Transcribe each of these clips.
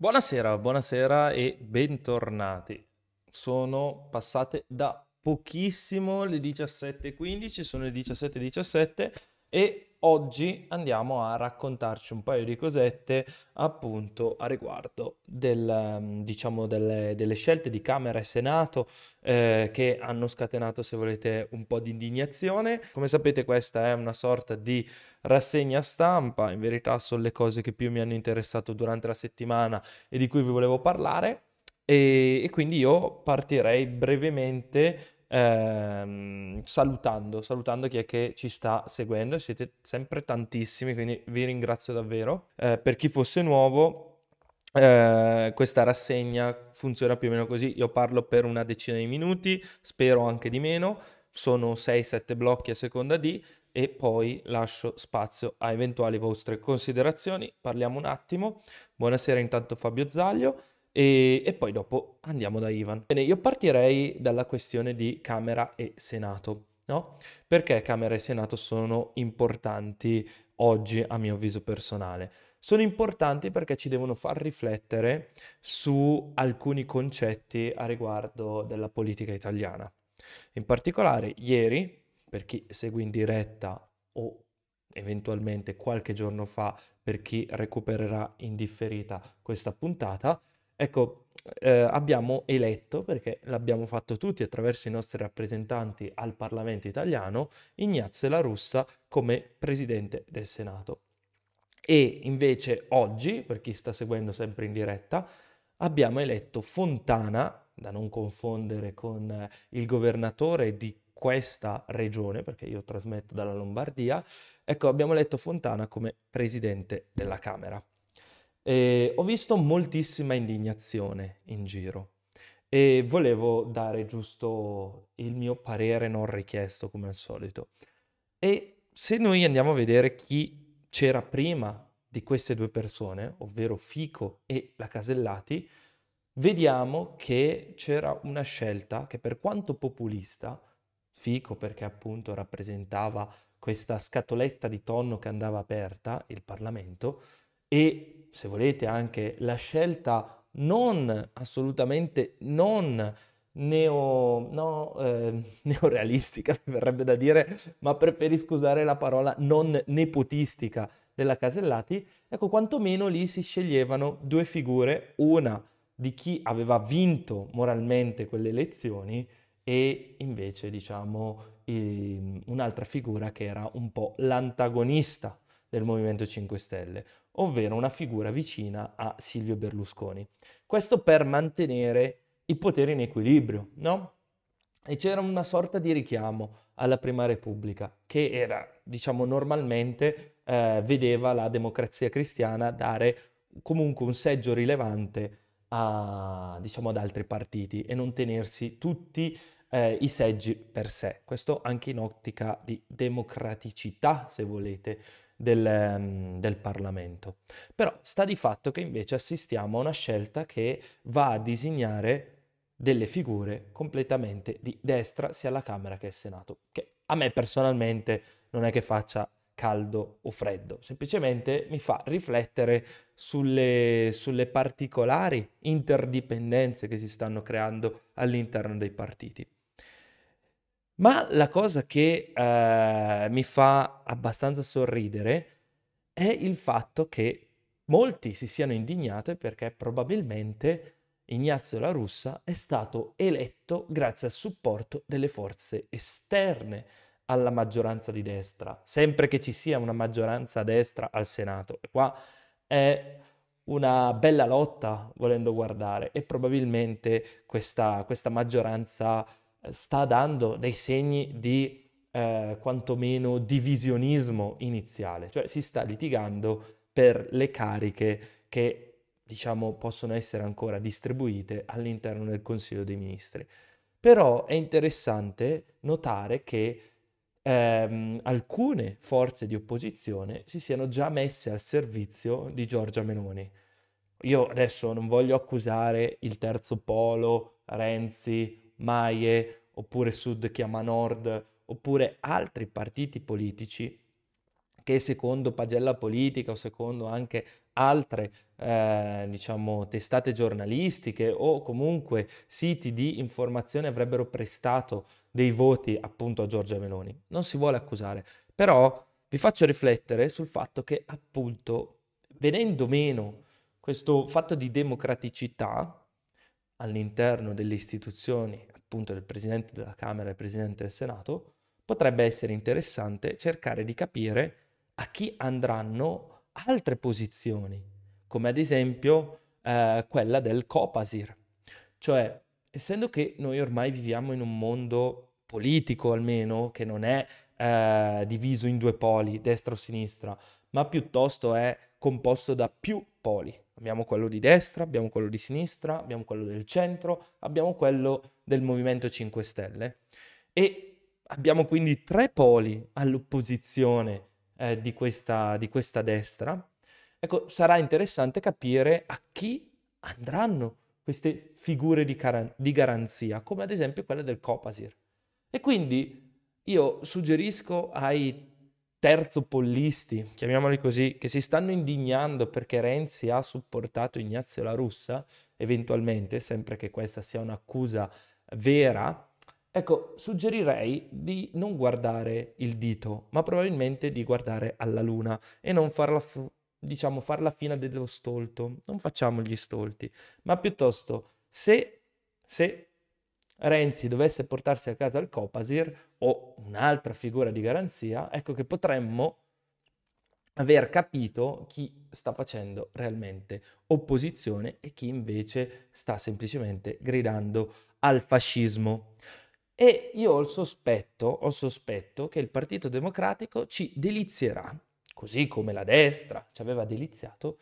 Buonasera, buonasera e bentornati. Sono passate da pochissimo le 17.15, sono le 17.17 e oggi andiamo a raccontarci un paio di cosette appunto a riguardo del, mm, diciamo, delle, delle, scelte di Camera e Senato eh, che hanno scatenato, se volete, un po' di indignazione. Come sapete questa è una sorta di rassegna stampa, in verità sono le cose che più mi hanno interessato durante la settimana e di cui vi volevo parlare. E, e quindi io partirei brevemente ehm, salutando, salutando chi è che ci sta seguendo, siete sempre tantissimi, quindi vi ringrazio davvero. Eh, per chi fosse nuovo, eh, questa rassegna funziona più o meno così, io parlo per una decina di minuti, spero anche di meno, sono 6-7 blocchi a seconda di e poi lascio spazio a eventuali vostre considerazioni, parliamo un attimo. Buonasera intanto Fabio Zaglio e, e poi dopo andiamo da Ivan. Bene, io partirei dalla questione di Camera e Senato. No? Perché Camera e Senato sono importanti oggi a mio avviso personale? Sono importanti perché ci devono far riflettere su alcuni concetti a riguardo della politica italiana. In particolare, ieri, per chi segue in diretta o eventualmente qualche giorno fa per chi recupererà in differita questa puntata, Ecco, eh, abbiamo eletto, perché l'abbiamo fatto tutti attraverso i nostri rappresentanti al Parlamento italiano, Ignazio La Russa come presidente del Senato. E invece oggi, per chi sta seguendo sempre in diretta, abbiamo eletto Fontana, da non confondere con eh, il governatore di questa regione, perché io trasmetto dalla Lombardia, ecco abbiamo eletto Fontana come presidente della Camera. E ho visto moltissima indignazione in giro e volevo dare giusto il mio parere non richiesto come al solito. E se noi andiamo a vedere chi c'era prima di queste due persone, ovvero Fico e la Casellati, vediamo che c'era una scelta che per quanto populista, Fico perché appunto rappresentava questa scatoletta di tonno che andava aperta, il Parlamento, e se volete anche la scelta non assolutamente non neo, no, eh, neorealistica, mi verrebbe da dire, ma preferisco usare la parola non nepotistica della Casellati, ecco, quantomeno lì si sceglievano due figure, una di chi aveva vinto moralmente quelle elezioni e invece, diciamo, eh, un'altra figura che era un po' l'antagonista del Movimento 5 Stelle, ovvero una figura vicina a Silvio Berlusconi. Questo per mantenere i poteri in equilibrio, no? E c'era una sorta di richiamo alla Prima Repubblica, che era, diciamo, normalmente eh, vedeva la democrazia cristiana dare comunque un seggio rilevante a, diciamo, ad altri partiti e non tenersi tutti eh, i seggi per sé. Questo anche in ottica di democraticità, se volete, del, mm, del Parlamento. Però sta di fatto che invece assistiamo a una scelta che va a disegnare delle figure completamente di destra sia alla Camera che al Senato, che a me personalmente non è che faccia caldo o freddo, semplicemente mi fa riflettere sulle, sulle, particolari interdipendenze che si stanno creando all'interno dei partiti. Ma la cosa che eh, mi fa abbastanza sorridere è il fatto che molti si siano indignati perché probabilmente Ignazio La Russa è stato eletto grazie al supporto delle forze esterne alla maggioranza di destra, sempre che ci sia una maggioranza a destra al Senato. E qua è una bella lotta volendo guardare e probabilmente questa, questa maggioranza sta dando dei segni di eh, quantomeno divisionismo iniziale, cioè si sta litigando per le cariche che diciamo possono essere ancora distribuite all'interno del Consiglio dei Ministri. Però è interessante notare che ehm, alcune forze di opposizione si siano già messe al servizio di Giorgia Meloni. Io adesso non voglio accusare il terzo polo, Renzi MAIE, oppure Sud chiama Nord, oppure altri partiti politici che secondo pagella politica o secondo anche altre eh, diciamo, testate giornalistiche o comunque siti di informazione avrebbero prestato dei voti appunto a Giorgia Meloni. Non si vuole accusare, però vi faccio riflettere sul fatto che appunto venendo meno questo fatto di democraticità all'interno delle istituzioni, appunto del Presidente della Camera e Presidente del Senato, potrebbe essere interessante cercare di capire a chi andranno altre posizioni, come ad esempio eh, quella del Copasir. Cioè, essendo che noi ormai viviamo in un mondo politico almeno, che non è eh, diviso in due poli, destra o sinistra, ma piuttosto è composto da più poli. Abbiamo quello di destra, abbiamo quello di sinistra, abbiamo quello del centro, abbiamo quello del Movimento 5 Stelle e abbiamo quindi tre poli all'opposizione eh, di, questa, di questa destra. Ecco, sarà interessante capire a chi andranno queste figure di, car- di, garanzia, come ad esempio quella del Copasir. E quindi io suggerisco ai terzopollisti, chiamiamoli così, che si stanno indignando perché Renzi ha supportato Ignazio La Russa, eventualmente, sempre che questa sia un'accusa vera, ecco, suggerirei di non guardare il dito, ma probabilmente di guardare alla luna e non farla, diciamo, farla fine dello stolto. Non facciamo gli stolti, ma piuttosto se, se Renzi dovesse portarsi a casa il Copasir o un'altra figura di garanzia, ecco che potremmo aver capito chi sta facendo realmente opposizione e chi invece sta semplicemente gridando al fascismo. E io ho il sospetto, ho il sospetto che il Partito Democratico ci delizierà, così come la destra ci aveva deliziato,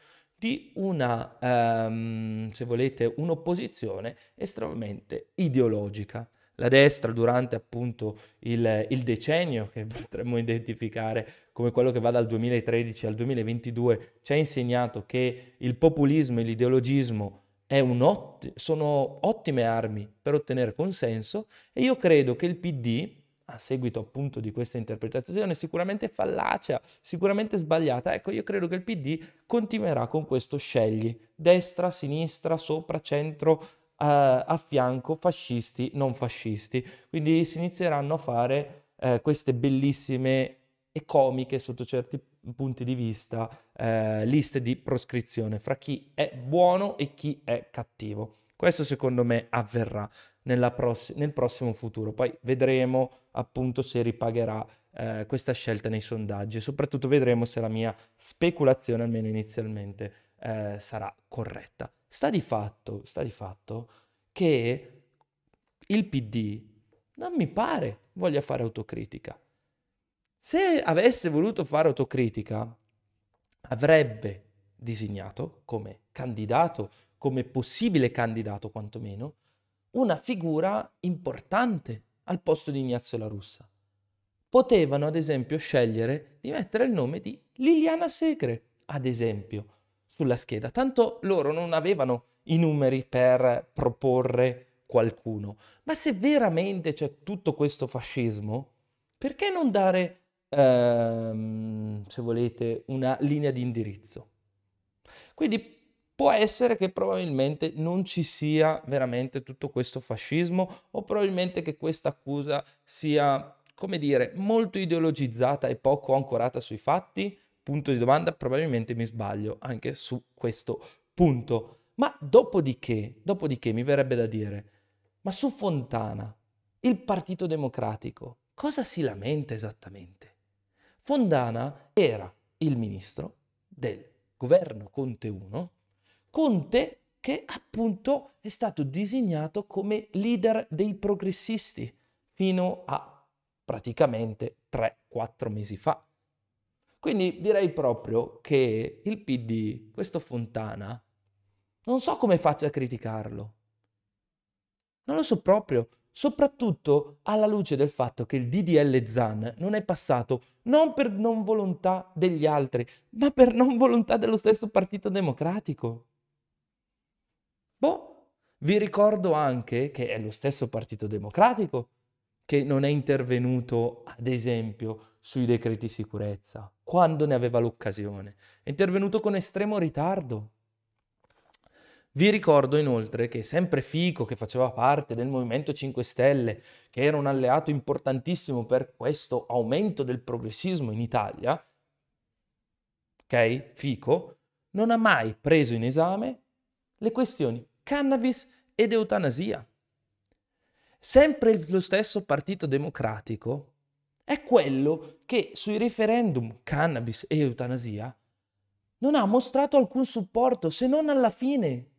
di una, ehm, se volete, un'opposizione estremamente ideologica. La destra durante appunto il, il, decennio che potremmo identificare come quello che va dal 2013 al 2022 ci ha insegnato che il populismo e l'ideologismo otti- sono ottime armi per ottenere consenso e io credo che il PD a seguito appunto di questa interpretazione sicuramente fallacea, sicuramente sbagliata. Ecco, io credo che il PD continuerà con questo scegli, destra, sinistra, sopra, centro, eh, a fianco, fascisti, non fascisti. Quindi si inizieranno a fare eh, queste bellissime e comiche sotto certi punti di vista eh, liste di proscrizione fra chi è buono e chi è cattivo. Questo secondo me avverrà pross- nel prossimo futuro. Poi vedremo appunto se ripagherà eh, questa scelta nei sondaggi e soprattutto vedremo se la mia speculazione, almeno inizialmente, eh, sarà corretta. Sta di fatto, sta di fatto che il PD non mi pare voglia fare autocritica. Se avesse voluto fare autocritica, avrebbe disegnato come candidato come possibile candidato quantomeno, una figura importante al posto di Ignazio La Russa. Potevano ad esempio scegliere di mettere il nome di Liliana Segre, ad esempio, sulla scheda, tanto loro non avevano i numeri per proporre qualcuno. Ma se veramente c'è tutto questo fascismo, perché non dare, ehm, se volete, una linea di indirizzo? Quindi Può essere che probabilmente non ci sia veramente tutto questo fascismo o probabilmente che questa accusa sia, come dire, molto ideologizzata e poco ancorata sui fatti? Punto di domanda, probabilmente mi sbaglio anche su questo punto. Ma dopodiché, dopodiché mi verrebbe da dire, ma su Fontana, il Partito Democratico, cosa si lamenta esattamente? Fontana era il ministro del governo Conte 1 Conte che appunto è stato disegnato come leader dei progressisti fino a praticamente 3-4 mesi fa. Quindi direi proprio che il PD, questo Fontana, non so come faccia a criticarlo. Non lo so proprio, soprattutto alla luce del fatto che il DDL Zan non è passato non per non volontà degli altri, ma per non volontà dello stesso Partito Democratico. Vi ricordo anche che è lo stesso Partito Democratico che non è intervenuto, ad esempio, sui decreti sicurezza, quando ne aveva l'occasione. È intervenuto con estremo ritardo. Vi ricordo inoltre che sempre Fico, che faceva parte del Movimento 5 Stelle, che era un alleato importantissimo per questo aumento del progressismo in Italia, ok? Fico, non ha mai preso in esame le questioni cannabis ed eutanasia. Sempre lo stesso Partito Democratico è quello che sui referendum cannabis e eutanasia non ha mostrato alcun supporto se non alla fine.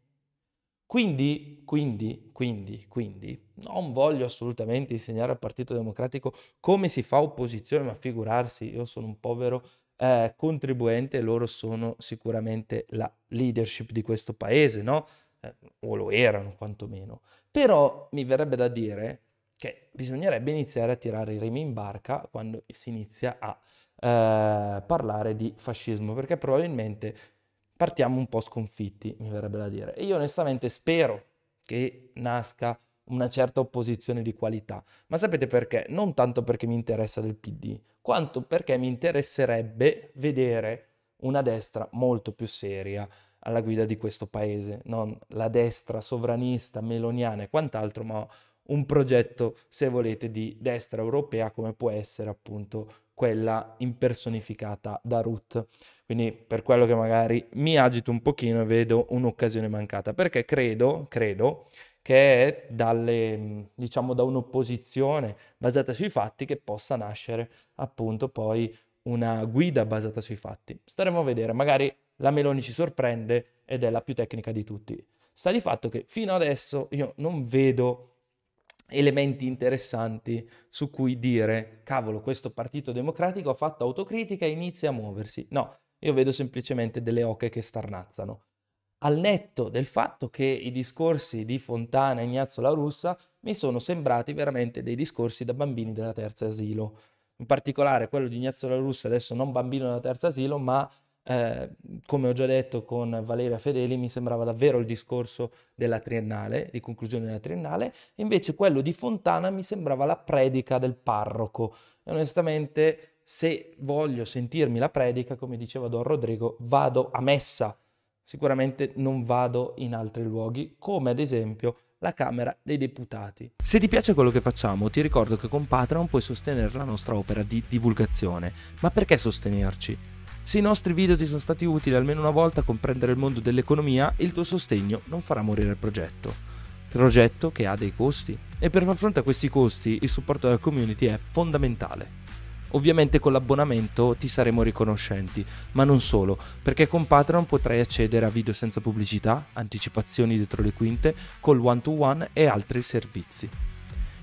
Quindi, quindi, quindi, quindi, non voglio assolutamente insegnare al Partito Democratico come si fa opposizione, ma figurarsi, io sono un povero eh, contribuente e loro sono sicuramente la leadership di questo paese, no? eh, o lo erano quantomeno. Però mi verrebbe da dire che bisognerebbe iniziare a tirare i remi in barca quando si inizia a eh, parlare di fascismo, perché probabilmente partiamo un po' sconfitti, mi verrebbe da dire. E io onestamente spero che nasca una certa opposizione di qualità. Ma sapete perché? Non tanto perché mi interessa del PD, quanto perché mi interesserebbe vedere una destra molto più seria, alla guida di questo paese, non la destra sovranista, meloniana e quant'altro, ma un progetto, se volete, di destra europea come può essere appunto quella impersonificata da Ruth. Quindi per quello che magari mi agito un pochino e vedo un'occasione mancata, perché credo, credo che è dalle, diciamo, da un'opposizione basata sui fatti che possa nascere appunto poi una guida basata sui fatti. Staremo a vedere, magari la Meloni ci sorprende ed è la più tecnica di tutti. Sta di fatto che fino adesso io non vedo elementi interessanti su cui dire cavolo questo partito democratico ha fatto autocritica e inizia a muoversi. No, io vedo semplicemente delle oche che starnazzano. Al netto del fatto che i discorsi di Fontana e Ignazio La Russa mi sono sembrati veramente dei discorsi da bambini della terza asilo. In particolare quello di Ignazio La Russa, adesso non bambino della terza asilo, ma eh, come ho già detto con Valeria Fedeli, mi sembrava davvero il discorso della triennale, di conclusione della triennale, invece quello di Fontana mi sembrava la predica del parroco. E onestamente, se voglio sentirmi la predica, come diceva Don Rodrigo, vado a messa. Sicuramente non vado in altri luoghi, come ad esempio la Camera dei Deputati. Se ti piace quello che facciamo, ti ricordo che con Patreon puoi sostenere la nostra opera di divulgazione. Ma perché sostenerci? Se i nostri video ti sono stati utili almeno una volta a comprendere il mondo dell'economia, il tuo sostegno non farà morire il progetto. Progetto che ha dei costi. E per far fronte a questi costi il supporto della community è fondamentale. Ovviamente con l'abbonamento ti saremo riconoscenti, ma non solo, perché con Patreon potrai accedere a video senza pubblicità, anticipazioni dietro le quinte, col one-to-one e altri servizi.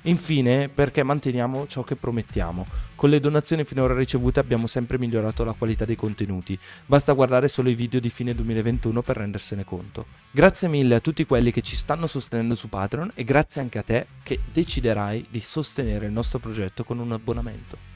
Infine, perché manteniamo ciò che promettiamo. Con le donazioni finora ricevute abbiamo sempre migliorato la qualità dei contenuti, basta guardare solo i video di fine 2021 per rendersene conto. Grazie mille a tutti quelli che ci stanno sostenendo su Patreon e grazie anche a te che deciderai di sostenere il nostro progetto con un abbonamento.